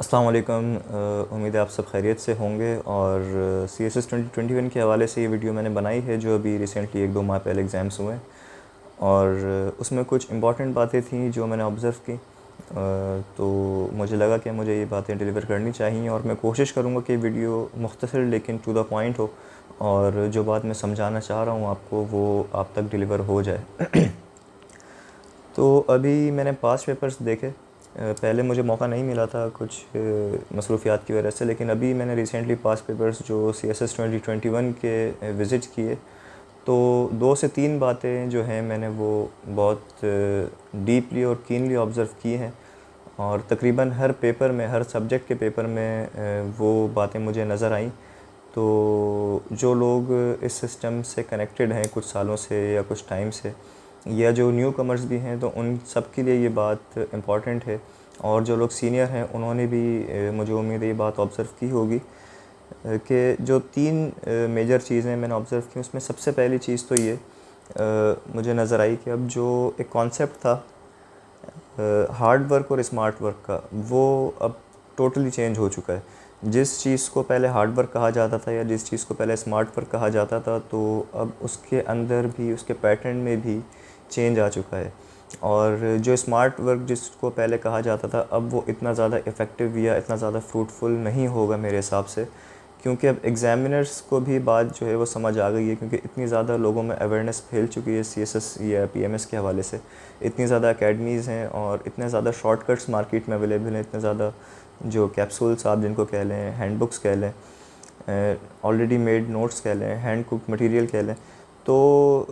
अस्सलाम वालेकुम उम्मीद है आप सब खैरियत से होंगे और C S S twenty twenty one के हवाले से ये वीडियो मैंने बनाई है जो अभी रिसेंटली एक दो माह पहले एग्ज़ाम्स हुए और उसमें कुछ इंपॉर्टेंट बातें थी जो मैंने ऑब्ज़र्व की तो मुझे लगा कि मुझे ये बातें डिलीवर करनी चाहिए और मैं कोशिश करूँगा कि वीडियो मुख्तर लेकिन टू द पॉइंट हो और जो बात मैं समझाना चाह रहा हूँ आपको वो आप तक डिलीवर हो जाए तो अभी मैंने पास पेपर्स देखे पहले मुझे मौका नहीं मिला था कुछ मसरूफियात की वजह से लेकिन अभी मैंने रिसेंटली पास पेपर्स जो C S S twenty twenty one के विज़िट किए तो दो से तीन बातें जो हैं मैंने वो बहुत डीपली और कीनली ऑब्ज़र्व की हैं और तकरीबन हर पेपर में हर सब्जेक्ट के पेपर में वो बातें मुझे नज़र आईं तो जो लोग इस सिस्टम से कनेक्टेड हैं कुछ सालों से या कुछ टाइम से या जो न्यू कमर्स भी हैं तो उन सब के लिए ये बात इम्पॉर्टेंट है और जो लोग सीनियर हैं उन्होंने भी मुझे उम्मीद है ये बात ऑब्ज़र्व की होगी कि जो तीन मेजर चीज़ें मैंने ऑब्ज़र्व की उसमें सबसे पहली चीज़ तो ये मुझे नज़र आई कि अब जो एक कॉन्सेप्ट था हार्ड वर्क और स्मार्ट वर्क का वो अब टोटली चेंज हो चुका है जिस चीज़ को पहले हार्ड वर्क कहा जाता था या जिस चीज़ को पहले स्मार्ट वर्क कहा जाता था तो अब उसके अंदर भी उसके पैटर्न में भी चेंज आ चुका है और जो स्मार्ट वर्क जिसको पहले कहा जाता था अब वो इतना ज़्यादा इफ़ेक्टिव या इतना ज़्यादा फ्रूटफुल नहीं होगा मेरे हिसाब से क्योंकि अब एग्ज़ामिनर्स को भी बात जो है वो समझ आ गई है क्योंकि इतनी ज़्यादा लोगों में अवेयरनेस फैल चुकी है सी एस एस या पी एम एस के हवाले से इतनी ज़्यादा अकेडमीज़ हैं और इतने ज़्यादा शॉर्टकट्स मार्केट में अवेलेबल हैं इतने ज़्यादा जो कैप्सूल्स आप जिनको कह लें हैंड बुक्स कह लें ऑलरेडी मेड नोट्स कह लें हैंड कुक मटीरियल कह लें तो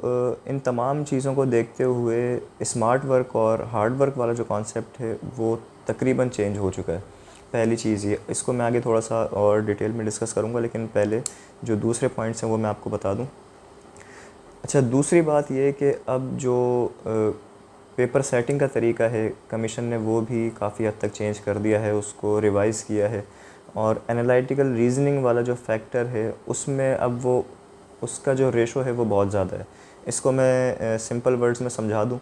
इन तमाम चीज़ों को देखते हुए स्मार्ट वर्क और हार्ड वर्क वाला जो कॉन्सेप्ट है वो तकरीबन चेंज हो चुका है पहली चीज़ ये इसको मैं आगे थोड़ा सा और डिटेल में डिस्कस करूँगा लेकिन पहले जो दूसरे पॉइंट्स हैं वो मैं आपको बता दूँ अच्छा दूसरी बात ये कि अब जो पेपर सेटिंग का तरीका है कमीशन ने वो भी काफ़ी हद तक चेंज कर दिया है उसको रिवाइज़ किया है और एनालिटिकल रीजनिंग वाला जो फैक्टर है उसमें अब वो उसका जो रेशो है वो बहुत ज़्यादा है इसको मैं सिंपल वर्ड्स में समझा दूँ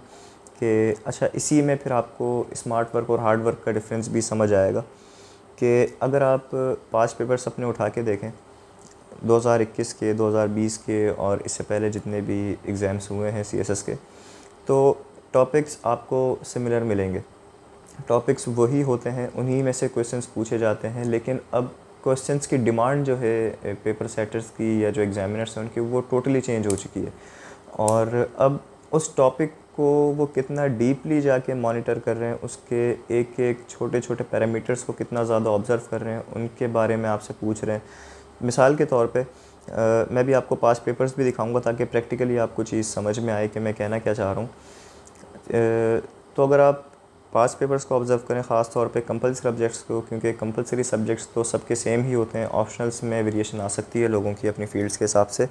कि अच्छा इसी में फिर आपको स्मार्ट वर्क और हार्ड वर्क का डिफरेंस भी समझ आएगा कि अगर आप पाँच पेपर्स अपने उठा के देखें 2021 के 2020 के और इससे पहले जितने भी एग्ज़ाम्स हुए हैं सी के तो टॉपिक्स आपको सिमिलर मिलेंगे टॉपिक्स वही होते हैं उन्हीं में से क्वेश्चंस पूछे जाते हैं लेकिन अब क्वेश्चंस की डिमांड जो है पेपर eh, सेटर्स की या जो एग्जामिनर्स हैं उनकी वो टोटली चेंज हो चुकी है और अब उस टॉपिक को वो कितना डीपली जाके मॉनिटर कर रहे हैं उसके एक एक छोटे छोटे पैरामीटर्स को कितना ज़्यादा ऑब्ज़र्व कर रहे हैं उनके बारे में आपसे पूछ रहे हैं मिसाल के तौर पर मैं भी आपको पास पेपर्स भी दिखाऊंगा ताकि प्रैक्टिकली आपको चीज़ समझ में आए कि मैं कहना क्या चाह रहा हूँ तो अगर आप पास पेपर्स को ऑब्जर्व करें ख़ास तौर पे कंपलसरी सब्जेक्ट्स को क्योंकि कंपलसरी सब्जेक्ट्स तो सबके सेम ही होते हैं ऑप्शनल्स में वेरिएशन आ सकती है लोगों की अपनी फील्ड्स के हिसाब से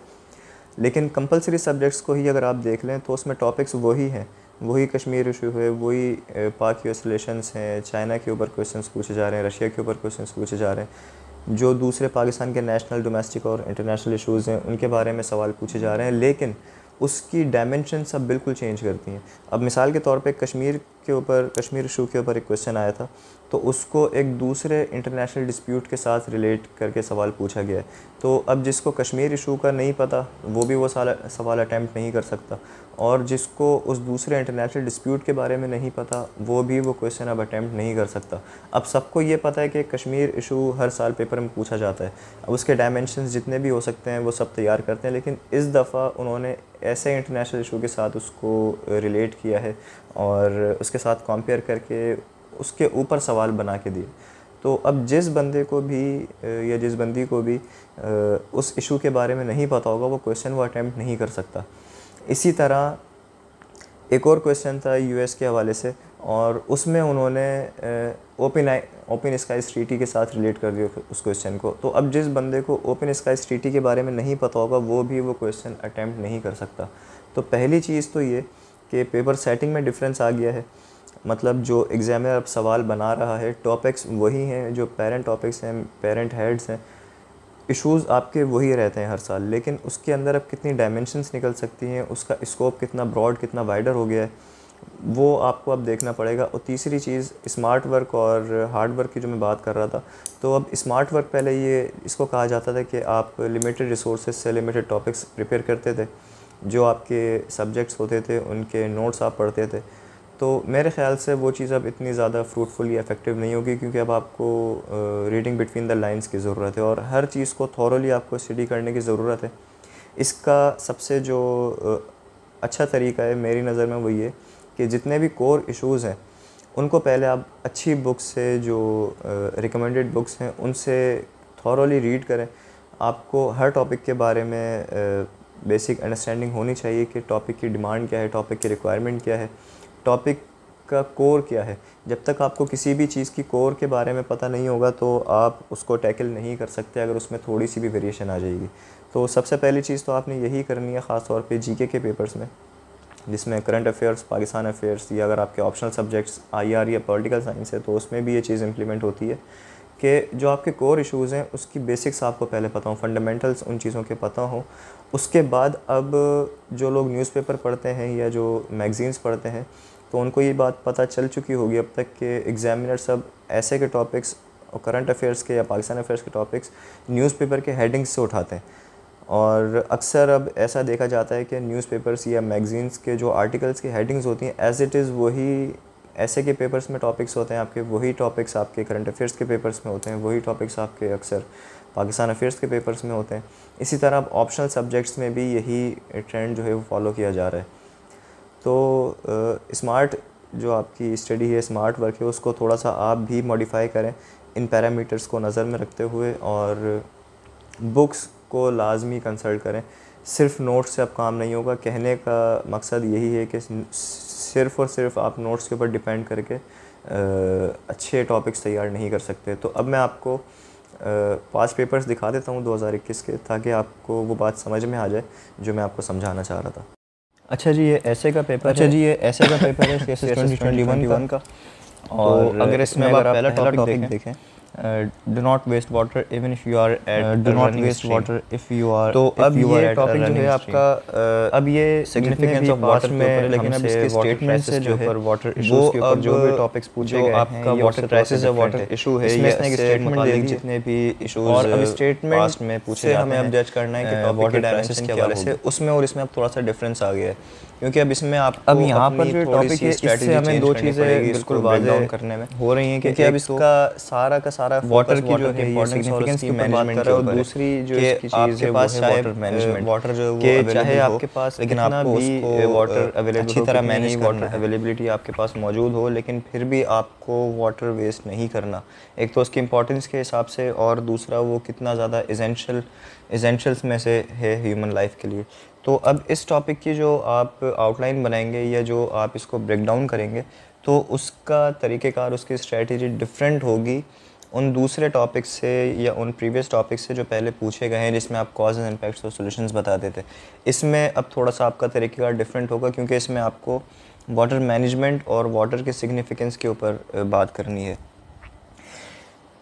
लेकिन कंपलसरी सब्जेक्ट्स को ही अगर आप देख लें तो उसमें टॉपिक्स वही हैं वही कश्मीर इशू है वही पाक यूएस हैं चाइना के ऊपर क्वेश्चन पूछे जा रहे हैं रशिया के ऊपर क्वेश्चन पूछे जा रहे हैं जो दूसरे पाकिस्तान के नेशनल डोमेस्टिक और इंटरनेशनल इशूज़ हैं उनके बारे में सवाल पूछे जा रहे हैं लेकिन उसकी डायमेंशन सब बिल्कुल चेंज करती हैं अब मिसाल के तौर पे कश्मीर के ऊपर कश्मीर इशू के ऊपर एक क्वेश्चन आया था तो उसको एक दूसरे इंटरनेशनल डिस्प्यूट के साथ रिलेट करके सवाल पूछा गया है तो अब जिसको कश्मीर इशू का नहीं पता वो भी वो साल सवाल अटैम्प्ट नहीं कर सकता और जिसको उस दूसरे इंटरनेशनल डिस्प्यूट के बारे में नहीं पता वो भी वो क्वेश्चन अब अटैम्प्ट नहीं कर सकता अब सबको ये पता है कि कश्मीर इशू हर साल पेपर में पूछा जाता है अब उसके डायमेंशन जितने भी हो सकते हैं वो सब तैयार करते हैं लेकिन इस दफ़ा उन्होंने ऐसे इंटरनेशनल इशू के साथ उसको रिलेट किया है और उसके साथ कंपेयर करके उसके ऊपर सवाल बना के दिए तो अब जिस बंदे को भी या जिस बंदी को भी उस इशू के बारे में नहीं पता होगा वो क्वेश्चन वो अटैम्प्ट नहीं कर सकता इसी तरह एक और क्वेश्चन था यूएस के हवाले से और उसमें उन्होंने open I open sky treaty के साथ रिलेट कर दिया उस क्वेश्चन को तो अब जिस बंदे को ओपन स्काई स्ट्रीटी के बारे में नहीं पता होगा वो भी वो क्वेश्चन अटैम्प्ट नहीं कर सकता तो पहली चीज़ तो ये कि पेपर सेटिंग में डिफरेंस आ गया है मतलब जो एग्ज़ामिनर अब सवाल बना रहा है टॉपिक्स वही हैं जो पेरेंट टॉपिक्स हैं पेरेंट हेड्स हैं इश्यूज़ आपके वही रहते हैं हर साल लेकिन उसके अंदर अब कितनी डायमेंशनस निकल सकती हैं उसका स्कोप कितना ब्रॉड कितना वाइडर हो गया है वो आपको अब देखना पड़ेगा और तीसरी चीज़ स्मार्ट वर्क और हार्ड वर्क की जो मैं बात कर रहा था तो अब स्मार्ट वर्क पहले ये इसको कहा जाता था कि आप लिमिटेड रिसोर्स से लिमिटेड टॉपिक्स प्रिपेयर करते थे जो आपके सब्जेक्ट्स होते थे उनके नोट्स आप पढ़ते थे तो मेरे ख्याल से वो चीज़ अब इतनी ज़्यादा फ्रूटफुल या इफेक्टिव नहीं होगी क्योंकि अब आपको रीडिंग बिटवीन द लाइंस की ज़रूरत है और हर चीज़ को थॉरली आपको स्टडी करने की ज़रूरत है इसका सबसे जो अच्छा तरीका है मेरी नज़र में वो ये कि जितने भी कोर इश्यूज़ हैं उनको पहले आप अच्छी बुक्स से जो रिकमेंडेड बुक्स हैं उनसे थॉरली रीड करें आपको हर टॉपिक के बारे में बेसिक अंडरस्टैंडिंग होनी चाहिए कि टॉपिक की डिमांड क्या है टॉपिक की रिक्वायरमेंट क्या है टॉपिक का कोर क्या है जब तक आपको किसी भी चीज़ की कोर के बारे में पता नहीं होगा तो आप उसको टैकल नहीं कर सकते अगर उसमें थोड़ी सी भी वेरिएशन आ जाएगी तो सबसे पहली चीज़ तो आपने यही करनी है ख़ास तौर पे जीके के पेपर्स में जिसमें करंट अफेयर्स पाकिस्तान अफेयर्स या अगर आपके ऑप्शनल सब्जेक्ट्स आई आर या पोलिटिकल साइंस है तो उसमें भी ये चीज़ इम्प्लीमेंट होती है कि जो आपके कोर इशूज़ हैं उसकी बेसिक्स आपको पहले पता हूँ फंडामेंटल्स उन चीज़ों के पता हों उसके बाद अब जो लोग न्यूज़पेपर पढ़ते हैं या जो मैगज़ीन्स पढ़ते हैं तो उनको ये बात पता चल चुकी होगी अब तक कि एग्जामिनर सब ऐसे के टॉपिक्स और करंट अफेयर्स के या पाकिस्तान अफेयर्स के टॉपिक्स न्यूज़पेपर के हेडिंग्स से उठाते हैं और अक्सर अब ऐसा देखा जाता है कि न्यूज़पेपर्स या मैगज़ीन्स के जो आर्टिकल्स की हेडिंग्स होती हैं एज़ इट इज़ वही ऐसे के पेपर्स में टॉपिक्स होते हैं आपके वही टॉपिक्स आपके करंट अफेयर्स के पेपर्स में होते हैं वही टॉपिक्स आपके अक्सर पाकिस्तान अफेयर्स के पेपर्स में होते हैं इसी तरह ऑप्शनल सब्जेक्ट्स में भी यही ट्रेंड जो है वो फॉलो किया जा रहा है तो स्मार्ट जो आपकी स्टडी है स्मार्ट वर्क है उसको थोड़ा सा आप भी मॉडिफाई करें इन पैरामीटर्स को नज़र में रखते हुए और बुक्स को लाजमी कंसल्ट करें सिर्फ नोट्स से अब काम नहीं होगा कहने का मकसद यही है कि सिर्फ़ और सिर्फ आप नोट्स के ऊपर डिपेंड करके अच्छे टॉपिक्स तैयार नहीं कर सकते तो अब मैं आपको पास पेपर्स दिखा देता हूँ 2021 के ताकि आपको वो बात समझ में आ जाए जो मैं आपको समझाना चाह रहा था अच्छा जी ये ऐसे का पेपर अच्छा जी ये ऐसे का पेपर है का और अगर इसमें अगर आप पहला टॉपिक देखें do not waste water even if you are at do not waste water if you are तो अब यू आर टॉपिक जो है आपका uh, अब ये सिग्निफिकेंस ऑफ वाटर में लेकिन अब इसके स्टेटमेंट से जो है वाटर इश्यूज के ऊपर जो भी टॉपिक्स पूछे गए आपका वाटर क्राइसिस या वाटर इशू है ये स्टेटमेंट दे दी जितने भी इश्यूज और अब स्टेटमेंट uh, पास्ट में पूछे हमें अब जज करना है कि वाटर uh, क्राइसिस के हवाले से उसमें और इसमें अब थोड़ा सा डिफरेंस आ गया है क्योंकि अब इसमें आप अब यहाँ पर जो टॉपिक है हमें दो चीज़ें बिल्कुल वाजे करने में हो रही हैं क्योंकि अब तो इसका सारा का सारा वाटर की जो है सिग्निफिकेंस की बात कर रहा है दूसरी जो आपके पास वाटर मैनेजमेंट वाटर जो है चाहे आपके पास लेकिन आपको वाटर अवेलेबल अच्छी तरह मैनेज वाटर अवेलेबिलिटी आपके पास मौजूद हो लेकिन फिर भी आपको वाटर वेस्ट नहीं करना एक तो उसकी इम्पोर्टेंस के हिसाब से और दूसरा वो कितना ज़्यादा इजेंशल इसेंशल्स में से है ह्यूमन लाइफ के लिए तो अब इस टॉपिक की जो आप आउटलाइन बनाएंगे या जो आप इसको ब्रेक डाउन करेंगे तो उसका तरीक़ेकार उसकी स्ट्रेटजी डिफरेंट होगी उन दूसरे टॉपिक से या उन प्रीवियस टॉपिक से जो पहले पूछे गए हैं जिसमें आप कॉज एंड इम्पैक्ट्स और सोल्यूशन बताते थे इसमें अब थोड़ा सा आपका तरीक़ेकार डिफरेंट होगा क्योंकि इसमें आपको वाटर मैनेजमेंट और वाटर के सिग्निफिकेंस के ऊपर बात करनी है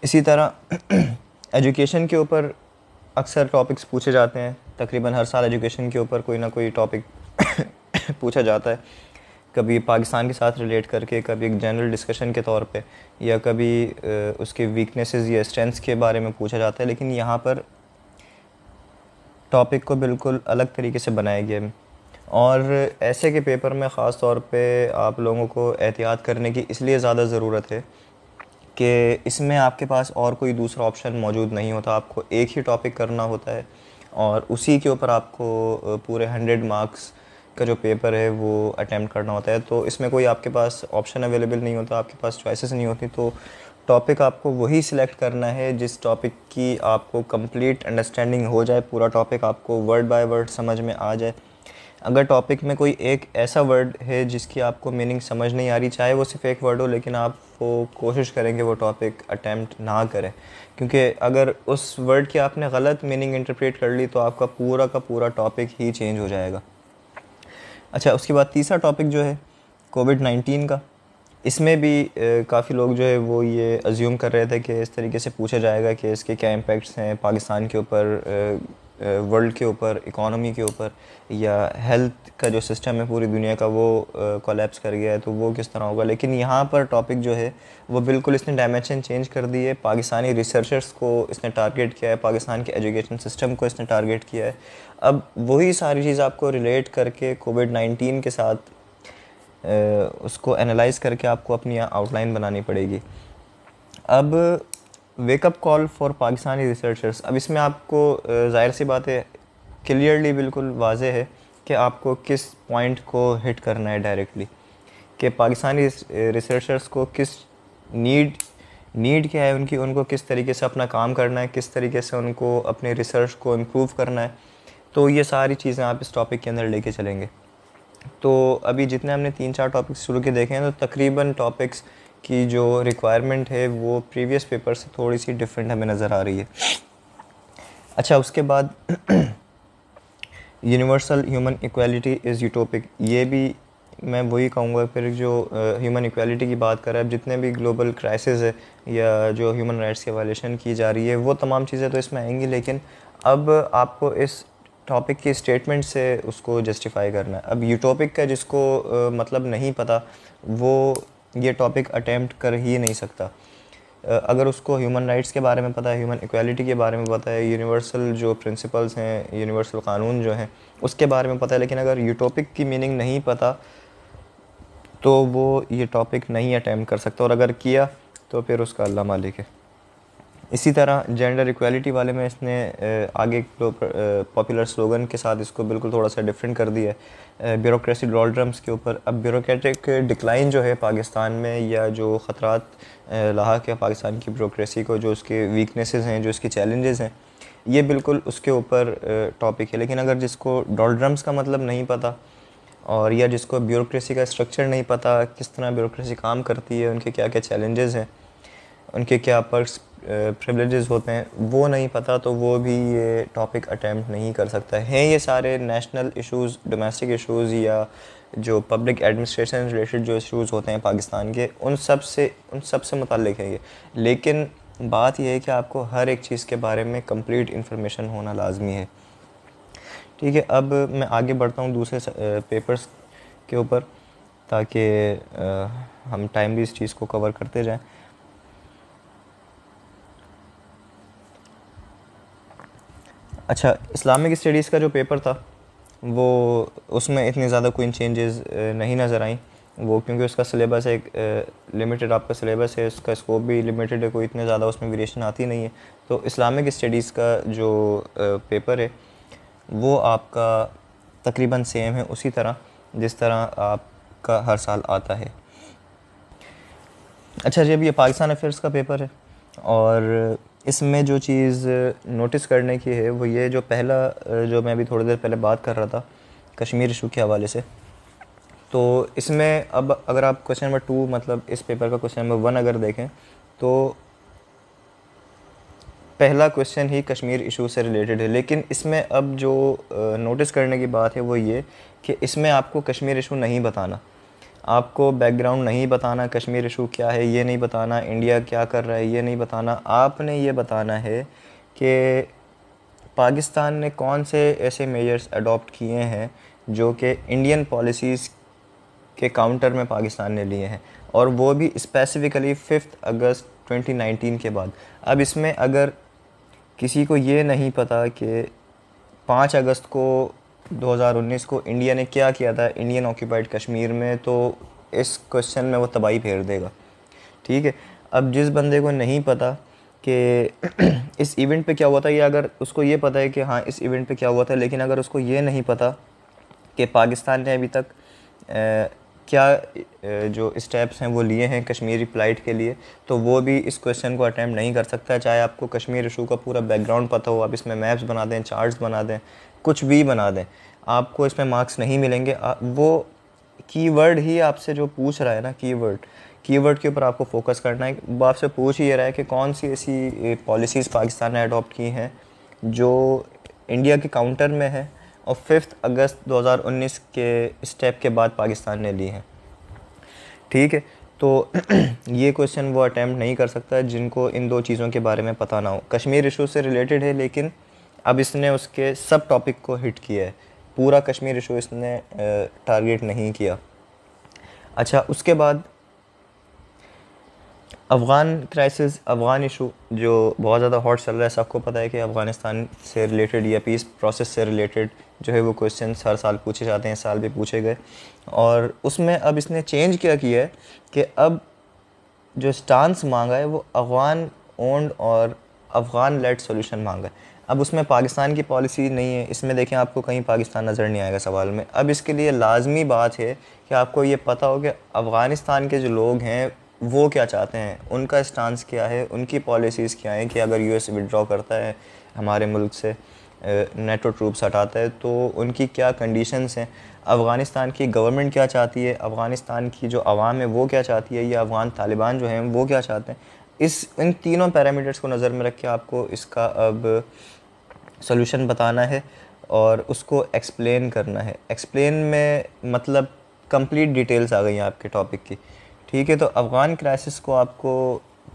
इसी तरह एजुकेशन के ऊपर अक्सर टॉपिक्स पूछे जाते हैं तकरीबन हर साल एजुकेशन के ऊपर कोई ना कोई टॉपिक पूछा जाता है कभी पाकिस्तान के साथ रिलेट करके कभी एक जनरल डिस्कशन के तौर पे या कभी उसके वीकनेसेस या स्ट्रेंथ्स के बारे में पूछा जाता है लेकिन यहाँ पर टॉपिक को बिल्कुल अलग तरीके से बनाया गया है और ऐसे के पेपर में ख़ास तौर पे आप लोगों को एहतियात करने की इसलिए ज़्यादा ज़रूरत है कि इसमें आपके पास और कोई दूसरा ऑप्शन मौजूद नहीं होता आपको एक ही टॉपिक करना होता है और उसी के ऊपर आपको पूरे हंड्रेड मार्क्स का जो पेपर है वो अटैम्प्ट करना होता है तो इसमें कोई आपके पास ऑप्शन अवेलेबल नहीं होता आपके पास चॉइसेस नहीं होती तो टॉपिक आपको वही सिलेक्ट करना है जिस टॉपिक की आपको कंप्लीट अंडरस्टैंडिंग हो जाए पूरा टॉपिक आपको वर्ड बाय वर्ड समझ में आ जाए अगर टॉपिक में कोई एक ऐसा वर्ड है जिसकी आपको मीनिंग समझ नहीं आ रही चाहे वो सिर्फ एक वर्ड हो लेकिन आप वो कोशिश करेंगे वो टॉपिक अटैम्प्ट ना करें क्योंकि अगर उस वर्ड की आपने गलत मीनिंग इंटरप्रेट कर ली तो आपका पूरा का पूरा टॉपिक ही चेंज हो जाएगा अच्छा उसके बाद तीसरा टॉपिक जो है कोविड नाइन्टीन का इसमें भी काफ़ी लोग जो है वो ये अज्यूम कर रहे थे कि इस तरीके से पूछा जाएगा कि इसके क्या इम्पैक्ट्स हैं पाकिस्तान के ऊपर वर्ल्ड के ऊपर इकोनॉमी के ऊपर या हेल्थ का जो सिस्टम है पूरी दुनिया का वो कोलेप्स कर गया है तो वो किस तरह होगा लेकिन यहाँ पर टॉपिक जो है वो बिल्कुल इसने डायमेंशन चेंज कर दी है पाकिस्तानी रिसर्चर्स को इसने टारगेट किया है पाकिस्तान के एजुकेशन सिस्टम को इसने टारगेट किया है अब वही सारी चीज़ आपको रिलेट करके कोविड नाइन्टीन के साथ उसको एनालाइज करके आपको अपनी आउटलाइन बनानी पड़ेगी अब wake up call for Pakistani researchers अब इसमें आपको ज़ाहिर सी बात है क्लियरली बिल्कुल वाज है कि आपको किस पॉइंट को हिट करना है डायरेक्टली कि पाकिस्तानी रिसर्चर्स को किस नीड नीड क्या है उनकी उनको किस तरीके से अपना काम करना है किस तरीके से उनको अपने रिसर्च को इम्प्रूव करना है तो ये सारी चीज़ें आप इस टॉपिक के अंदर लेके चलेंगे तो अभी जितने हमने तीन चार टॉपिक्स शुरू के देखे हैं तो तकरीबन टॉपिक्स की जो रिक्वायरमेंट है वो प्रीवियस पेपर से थोड़ी सी डिफरेंट हमें नज़र आ रही है अच्छा उसके बाद universal human equality is utopic ये भी मैं वही कहूँगा फिर जो ह्यूमन इक्वालिटी की बात कर रहा है जितने भी ग्लोबल क्राइसिस है या जो ह्यूमन राइट्स के वायलेशन की जा रही है वो तमाम चीज़ें तो इसमें आएंगी लेकिन अब आपको इस टॉपिक की स्टेटमेंट से उसको जस्टिफाई करना है अब यूटोपिक का जिसको uh, मतलब नहीं पता वो ये टॉपिक अटैम्प्ट कर ही नहीं सकता अगर उसको ह्यूमन राइट्स के बारे में पता है ह्यूमन इक्वलिटी के बारे में पता है यूनिवर्सल जो प्रिंसिपल्स हैं यूनिवर्सल कानून जो हैं उसके बारे में पता है लेकिन अगर यूटॉपिक की मीनिंग नहीं पता तो वो ये टॉपिक नहीं अटैम्प्ट कर सकता और अगर किया तो फिर उसका अल्लाह मालिक है इसी तरह जेंडर इक्वलिटी वाले में इसने आगे पॉपुलर स्लोगन के साथ इसको बिल्कुल थोड़ा सा डिफरेंट कर दिया है ब्यूरोसी डोल ड्रम्स के ऊपर अब ब्यूरोक्रेटिक डिक्लाइन जो है पाकिस्तान में या जो ख़तरात लाक है पाकिस्तान की ब्यूरोसी को जो उसके वीकनेसेस हैं जो उसके चैलेंजेस हैं ये बिल्कुल उसके ऊपर टॉपिक है लेकिन अगर जिसको डोल ड्रम्स का मतलब नहीं पता और या जिसको ब्यूरोसी का स्ट्रक्चर नहीं पता किस तरह ब्यूरोसी काम करती है उनके क्या क्या चैलेंजेस हैं उनके क्या पर्स प्रिवलेजेस होते हैं वो नहीं पता तो वो भी ये टॉपिक अटैम्प्ट नहीं कर सकता है ये सारे नेशनल इशूज़ डोमेस्टिक इशूज़ या जो पब्लिक एडमिनिस्ट्रेशन रिलेटेड जो इशूज़ होते हैं पाकिस्तान के उन सब से उन सब से मुतलक है ये लेकिन बात यह है कि आपको हर एक चीज़ के बारे में कंप्लीट इन्फॉर्मेशन होना लाजमी है ठीक है अब मैं आगे बढ़ता हूँ दूसरे पेपर्स के ऊपर ताकि हम टाइम भी इस चीज़ को कवर करते जाएँ अच्छा इस्लामिक स्टडीज़ का जो पेपर था वो उसमें इतनी ज़्यादा कोई चेंजेस नहीं नज़र आई वो क्योंकि उसका सिलेबस एक लिमिटेड आपका सिलेबस है उसका स्कोप भी लिमिटेड है कोई इतने ज़्यादा उसमें वेरिएशन आती नहीं है तो इस्लामिक स्टडीज़ का जो पेपर है वो आपका तकरीबन सेम है उसी तरह जिस तरह आपका हर साल आता है अच्छा जी अब ये पाकिस्तान अफेयर्स का पेपर है और इसमें जो चीज़ नोटिस करने की है वो ये जो पहला जो मैं अभी थोड़ी देर पहले बात कर रहा था कश्मीर इशू के हवाले से तो इसमें अब अगर आप क्वेश्चन नंबर टू मतलब इस पेपर का क्वेश्चन नंबर वन अगर देखें तो पहला क्वेश्चन ही कश्मीर इशू से रिलेटेड है लेकिन इसमें अब जो नोटिस करने की बात है वो ये कि इसमें आपको कश्मीर इशू नहीं बताना आपको बैकग्राउंड नहीं बताना कश्मीर इशू क्या है ये नहीं बताना इंडिया क्या कर रहा है ये नहीं बताना आपने ये बताना है कि पाकिस्तान ने कौन से ऐसे मेजर्स अडॉप्ट किए हैं जो कि इंडियन पॉलिसीज़ के काउंटर में पाकिस्तान ने लिए हैं और वो भी स्पेसिफ़िकली फिफ्थ अगस्त 2019 के बाद अब इसमें अगर किसी को ये नहीं पता कि पाँच अगस्त को 2019 को इंडिया ने क्या किया था इंडियन ऑक्यूपाइड कश्मीर में तो इस क्वेश्चन में वो तबाही फेर देगा ठीक है अब जिस बंदे को नहीं पता कि इस इवेंट पे क्या हुआ था या अगर उसको ये पता है कि हाँ इस इवेंट पे क्या हुआ था लेकिन अगर उसको ये नहीं पता कि पाकिस्तान ने अभी तक ए, क्या जो स्टेप्स हैं वो लिए हैं कश्मीरी फ्लाइट के लिए तो वो भी इस क्वेश्चन को अटैम्प्ट नहीं कर सकता चाहे आपको कश्मीर इशू का पूरा बैकग्राउंड पता हो आप इसमें मैप्स बना दें चार्ट्स बना दें कुछ भी बना दें आपको इसमें मार्क्स नहीं मिलेंगे वो कीवर्ड ही आपसे जो पूछ रहा है ना कीवर्ड कीवर्ड के ऊपर आपको फोकस करना है वो आपसे पूछ ही ये रहा है कि कौन सी ऐसी पॉलिसीज़ पाकिस्तान ने अडॉप्ट की हैं जो इंडिया के काउंटर में है और फिफ्थ अगस्त 2019 के स्टेप के बाद पाकिस्तान ने ली हैं ठीक है तो ये क्वेश्चन वो अटैम्प्ट नहीं कर सकता जिनको इन दो चीज़ों के बारे में पता ना हो कश्मीर इशू से रिलेटेड है लेकिन अब इसने उसके सब टॉपिक को हिट किया है पूरा कश्मीर इशू इसने टारगेट नहीं किया अच्छा उसके बाद अफ़गान क्राइसिस अफ़गान इशू जो बहुत ज़्यादा हॉट चल रहा है सबको पता है कि अफ़गानिस्तान से रिलेटेड या पीस प्रोसेस से रिलेटेड जो है वो क्वेश्चन हर साल पूछे जाते हैं साल भी पूछे गए और उसमें अब इसने चेंज क्या किया है कि अब जो स्टांस मांगा है वो अफ़गान ओन्ड और अफ़गान लेड सोल्यूशन मांगा है अब उसमें पाकिस्तान की पॉलिसी नहीं है इसमें देखें आपको कहीं पाकिस्तान नज़र नहीं आएगा सवाल में अब इसके लिए लाजमी बात है कि आपको ये पता हो कि अफ़गानिस्तान के जो लोग हैं वो क्या चाहते हैं उनका स्टांस क्या है उनकी पॉलिसीज़ क्या हैं कि अगर एस विड्रॉ करता है हमारे मुल्क से नेटो ट्रूप्स हटाता है तो उनकी क्या कंडीशंस हैं अफ़गानिस्तान की गवर्नमेंट क्या चाहती है अफ़गानिस्तान की जो आवाम है वो क्या चाहती है या अफ़गान तालिबान जो हैं वो क्या चाहते हैं इस इन तीनों पैरामीटर्स को नज़र में रख के आपको इसका अब सोल्यूशन बताना है और उसको एक्सप्लेन करना है एक्सप्लेन में मतलब कंप्लीट डिटेल्स आ गई हैं आपके टॉपिक की ठीक है तो अफ़गान क्राइसिस को आपको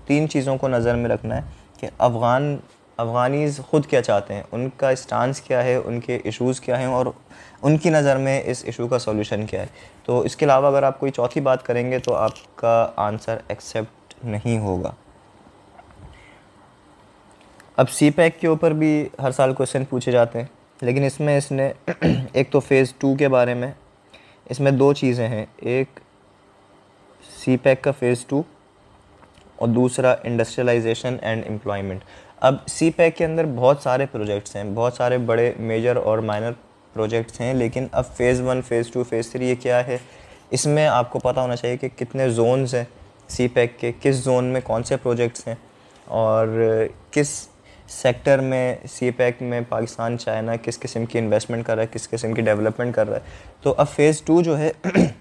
तीन चीज़ों को नज़र में रखना है कि अफ़गान अफ़गानीज़ ख़ुद क्या चाहते हैं उनका स्टांस क्या है उनके इश्यूज़ क्या हैं और उनकी नज़र में इस इशू का सॉल्यूशन क्या है तो इसके अलावा अगर आप कोई चौथी बात करेंगे तो आपका आंसर एक्सेप्ट नहीं होगा अब सी पैक के ऊपर भी हर साल क्वेश्चन पूछे जाते हैं लेकिन इसमें इसने एक तो फ़ेज़ टू के बारे में इसमें दो चीज़ें हैं एक सी पैक का फ़ेज़ टू और दूसरा इंडस्ट्रियलाइजेशन एंड एम्प्लॉयमेंट अब सी पैक के अंदर बहुत सारे प्रोजेक्ट्स हैं बहुत सारे बड़े मेजर और माइनर प्रोजेक्ट्स हैं लेकिन अब phase one phase two phase three ये क्या है इसमें आपको पता होना चाहिए कि कितने जोन्स हैं सी पैक के किस जोन में कौन से प्रोजेक्ट्स हैं और किस सेक्टर में सी पैक e में पाकिस्तान चाइना किस किस्म की इन्वेस्टमेंट कर रहा है किस किस्म की डेवलपमेंट कर रहा है तो अब फ़ेज़ टू जो है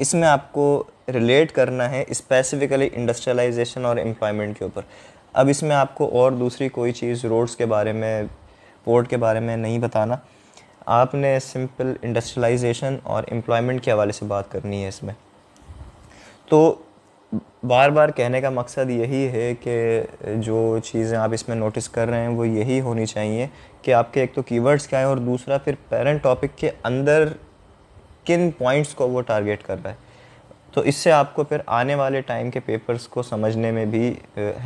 इसमें आपको रिलेट करना है स्पेसिफ़िकली इंडस्ट्रियलाइजेशन और एम्प्लॉयमेंट के ऊपर अब इसमें आपको और दूसरी कोई चीज़ रोड्स के बारे में पोर्ट के बारे में नहीं बताना आपने सिंपल इंडस्ट्रियलाइजेशन और एम्प्लॉयमेंट के हवाले से बात करनी है इसमें तो बार बार कहने का मकसद यही है कि जो चीज़ें आप इसमें नोटिस कर रहे हैं वो यही होनी चाहिए कि आपके एक तो कीवर्ड्स क्या हैं और दूसरा फिर पेरेंट टॉपिक के अंदर किन पॉइंट्स को वो टारगेट कर रहा है तो इससे आपको फिर आने वाले टाइम के पेपर्स को समझने में भी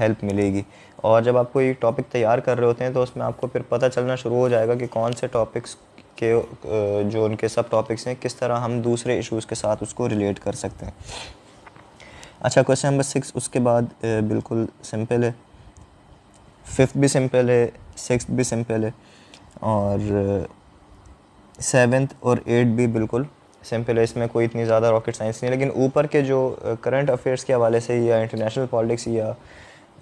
हेल्प मिलेगी और जब आप कोई टॉपिक तैयार कर रहे होते हैं तो उसमें आपको फिर पता चलना शुरू हो जाएगा कि कौन से टॉपिक्स के जो उनके सब टॉपिक्स हैं किस तरह हम दूसरे इश्यूज़ के साथ उसको रिलेट कर सकते हैं अच्छा क्वेश्चन नंबर सिक्स उसके बाद बिल्कुल सिंपल है फिफ्थ भी सिंपल है सिक्स भी सिंपल है और सेवन्थ और एट भी बिल्कुल सिंपल है इसमें कोई इतनी ज़्यादा रॉकेट साइंस नहीं लेकिन ऊपर के जो करंट अफेयर्स के हवाले से या इंटरनेशनल पॉलिटिक्स या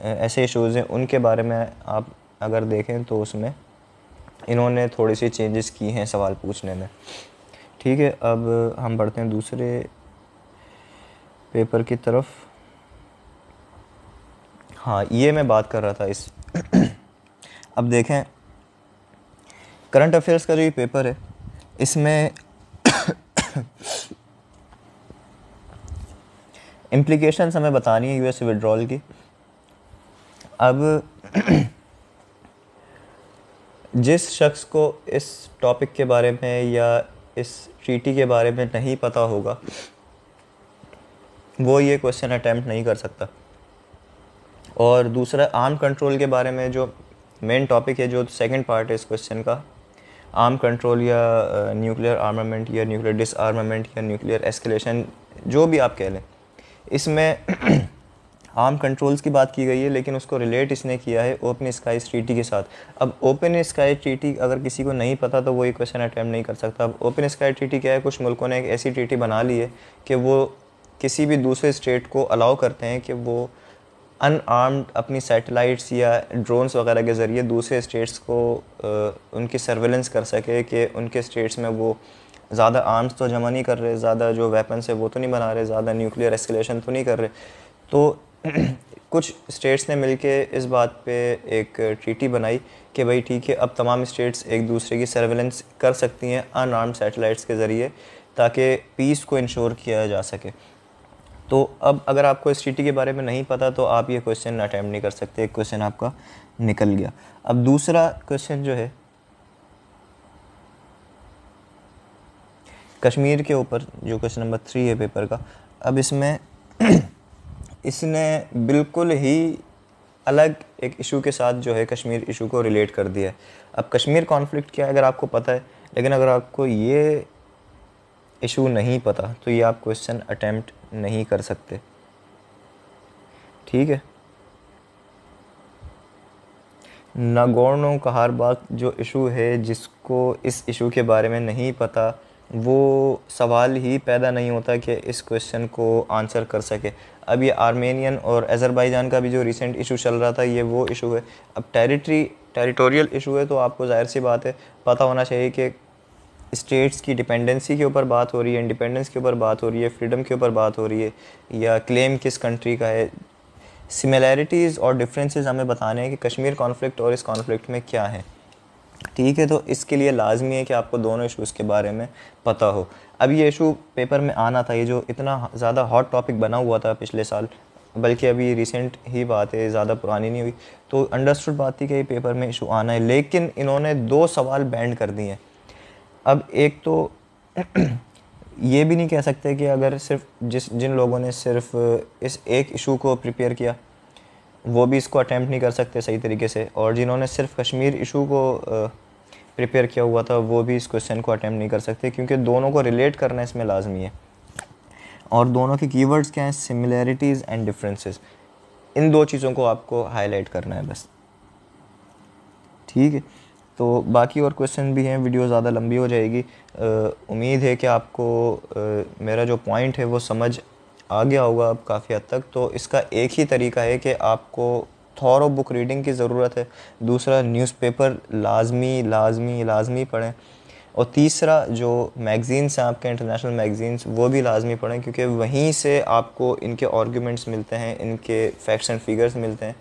ऐसे इशूज़ हैं उनके बारे में आप अगर देखें तो उसमें इन्होंने थोड़ी सी चेंजेस की हैं सवाल पूछने में ठीक है अब हम बढ़ते हैं दूसरे पेपर की तरफ हाँ ये मैं बात कर रहा था इस अब देखें करंट अफेयर्स का जो ये पेपर है इसमें इम्प्लीकेशन हमें बतानी है यूएस विड्रॉल की अब जिस शख्स को इस टॉपिक के बारे में या इस ट्रीटी के बारे में नहीं पता होगा वो ये क्वेश्चन अटैम्प्ट नहीं कर सकता और दूसरा आर्म कंट्रोल के बारे में जो मेन टॉपिक है जो सेकंड पार्ट है इस क्वेश्चन का आर्म कंट्रोल या न्यूक्लियर आर्मामेंट या न्यूक्लियर डिसआर्मामेंट या न्यूक्लियर एस्केलेशन जो भी आप कह लें इसमें आर्म कंट्रोल्स की बात की गई है लेकिन उसको रिलेट इसने किया है ओपन स्काई ट्रीटी के साथ अब ओपन स्काई ट्रीटी अगर किसी को नहीं पता तो वो ये क्वेश्चन अटैम्प्ट नहीं कर सकता अब ओपन स्काई ट्रीटी क्या है कुछ मुल्कों ने एक ऐसी ट्रीटी बना ली है कि वो किसी भी दूसरे स्टेट को अलाउ करते हैं कि वो अनआर्म्ड अपनी सैटेलाइट्स या ड्रोन्स वगैरह के ज़रिए दूसरे स्टेट्स को आ, उनकी सर्वेलेंस कर सके कि उनके स्टेट्स में वो ज़्यादा आर्म्स तो जमा नहीं कर रहे ज़्यादा जो वेपन्स है वो तो नहीं बना रहे ज़्यादा न्यूक्लियर एस्केलेशन तो नहीं कर रहे तो कुछ स्टेट्स ने के इस बात पर एक ट्रीटी बनाई कि भाई ठीक है अब तमाम स्टेट्स एक दूसरे की सर्वेलेंस कर सकती हैं आर्म्ड सैटेलाइट्स के ज़रिए ताकि पीस को इंश्योर किया जा सके तो अब अगर आपको एस के बारे में नहीं पता तो आप ये क्वेश्चन अटैम्प्ट नहीं कर सकते एक क्वेश्चन आपका निकल गया अब दूसरा क्वेश्चन जो है कश्मीर के ऊपर जो क्वेश्चन नंबर थ्री है पेपर का अब इसमें इसने बिल्कुल ही अलग एक इशू के साथ जो है कश्मीर इशू को रिलेट कर दिया है अब कश्मीर कॉन्फ्लिक्ट क्या है अगर आपको पता है लेकिन अगर आपको ये इशू नहीं पता तो ये आप क्वेश्चन अटैम्प्ट नहीं कर सकते ठीक है नागोर्नो बात जो इशू है जिसको इस इशू के बारे में नहीं पता वो सवाल ही पैदा नहीं होता कि इस क्वेश्चन को आंसर कर सके अब ये आर्मेनियन और अज़रबैजान का भी जो रिसेंट इशू चल रहा था ये वो इशू है अब टेरिटरी टेरिटोरियल इशू है तो आपको जाहिर सी बात है पता होना चाहिए कि स्टेट्स की डिपेंडेंसी के ऊपर बात हो रही है इंडिपेंडेंस के ऊपर बात हो रही है फ्रीडम के ऊपर बात हो रही है या क्लेम किस कंट्री का है सिमिलैरिटीज़ और डिफरेंसेस हमें बताने हैं कि कश्मीर कॉन्फ्लिक्ट और इस कॉन्फ्लिक्ट में क्या है ठीक है तो इसके लिए लाजमी है कि आपको दोनों इशूज़ के बारे में पता हो अब ये इशू पेपर में आना था ये जो इतना ज़्यादा हॉट टॉपिक बना हुआ था पिछले साल बल्कि अभी रिसेंट ही बात है ज़्यादा पुरानी नहीं हुई तो अंडरस्टूड बात थी कि ये पेपर में इशू आना है लेकिन इन्होंने दो सवाल बैंड कर दिए हैं अब एक तो ये भी नहीं कह सकते कि अगर सिर्फ जिस जिन लोगों ने सिर्फ इस एक इशू को प्रिपेयर किया वो भी इसको अटैम्प्ट नहीं कर सकते सही तरीके से और जिन्होंने सिर्फ कश्मीर इशू को प्रिपेयर किया हुआ था वो भी इस क्वेश्चन को अटैम्प्ट नहीं कर सकते क्योंकि दोनों को रिलेट करना इसमें लाजमी है और दोनों के कीवर्ड्स क्या हैं सिमिलैरिटीज़ एंड डिफरेंसेस इन दो चीज़ों को आपको हाईलाइट करना है बस ठीक है तो बाकी और क्वेश्चन भी हैं वीडियो ज़्यादा लंबी हो जाएगी उम्मीद है कि आपको आ, मेरा जो पॉइंट है वो समझ आ गया होगा अब काफ़ी हद तक तो इसका एक ही तरीका है कि आपको थॉर बुक रीडिंग की ज़रूरत है दूसरा न्यूज़पेपर लाजमी लाजमी लाजमी पढ़ें और तीसरा जो मैगज़ीन्स हैं आपके इंटरनेशनल मैगज़ीन्स वो भी लाजमी पढ़ें क्योंकि वहीं से आपको इनके आर्ग्यूमेंट्स मिलते हैं इनके फैक्ट्स एंड फिगर्स मिलते हैं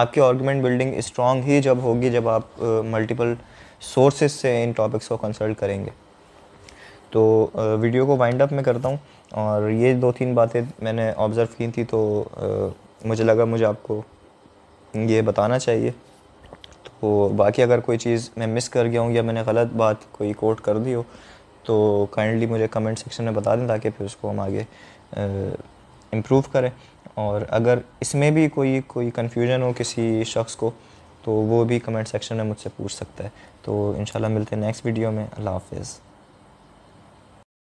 आपकी आर्गूमेंट बिल्डिंग स्ट्रॉन्ग ही जब होगी जब आप मल्टीपल uh, सोर्सेज से इन टॉपिक्स को कंसल्ट करेंगे तो वीडियो को वाइंड अप में करता हूँ और ये दो तीन बातें मैंने ऑब्ज़र्व की थी तो मुझे लगा मुझे आपको ये बताना चाहिए तो बाकी अगर कोई चीज़ मैं मिस कर गया हूँ या मैंने गलत बात कोई कोट कर दी हो तो काइंडली मुझे कमेंट सेक्शन में बता दें ताकि फिर उसको हम आगे इम्प्रूव करें और अगर इसमें भी कोई कोई कन्फ्यूजन हो किसी शख्स को तो वो भी कमेंट सेक्शन में मुझसे पूछ सकता है तो इन मिलते हैं नेक्स्ट वीडियो में अल्लाह हाफिज़